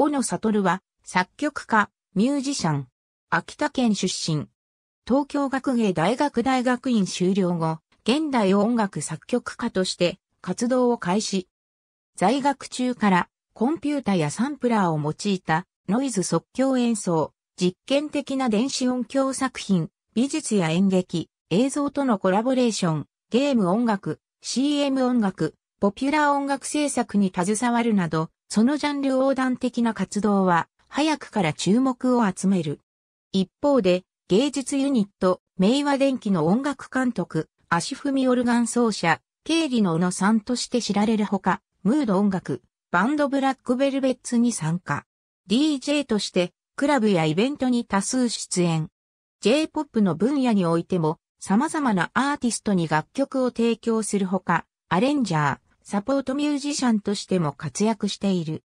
小野悟は、作曲家、ミュージシャン。秋田県出身。東京学芸大学大学院修了後、現代音楽作曲家として活動を開始。在学中からコンピュータやサンプラーを用いたノイズ即興演奏、実験的な電子音響作品、美術や演劇、映像とのコラボレーション、ゲーム音楽、CM 音楽、ポピュラー音楽制作に携わるなど、そのジャンル横断的な活動は、早くから注目を集める。一方で、芸術ユニット、明和電機の音楽監督、足踏みオルガン奏者、経理の小野さんとして知られるほか、ムード音楽、バンドブラックベルベッツに参加。DJ として、クラブやイベントに多数出演。J-POP の分野においても、様々なアーティストに楽曲を提供するほか、アレンジャー、サポートミュージシャンとしても活躍している。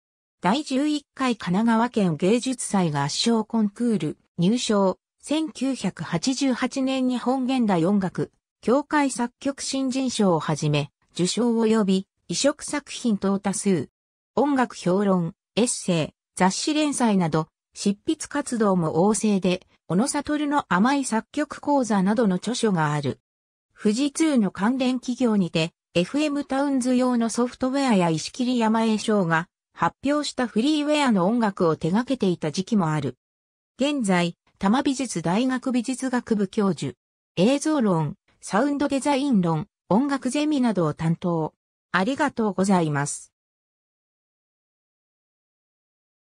第11回神奈川県芸術祭合唱コンクール入賞、1988年日本現代音楽、協会作曲新人賞をはじめ、受賞及び、移植作品等多数、音楽評論、エッセイ、雑誌連載など、執筆活動も旺盛で、小野悟の甘い作曲講座などの著書がある。富士通の関連企業にて、FM タウンズ用のソフトウェアや石切山栄翔が発表したフリーウェアの音楽を手掛けていた時期もある。現在、多摩美術大学美術学部教授、映像論、サウンドデザイン論、音楽ゼミなどを担当。ありがとうございます。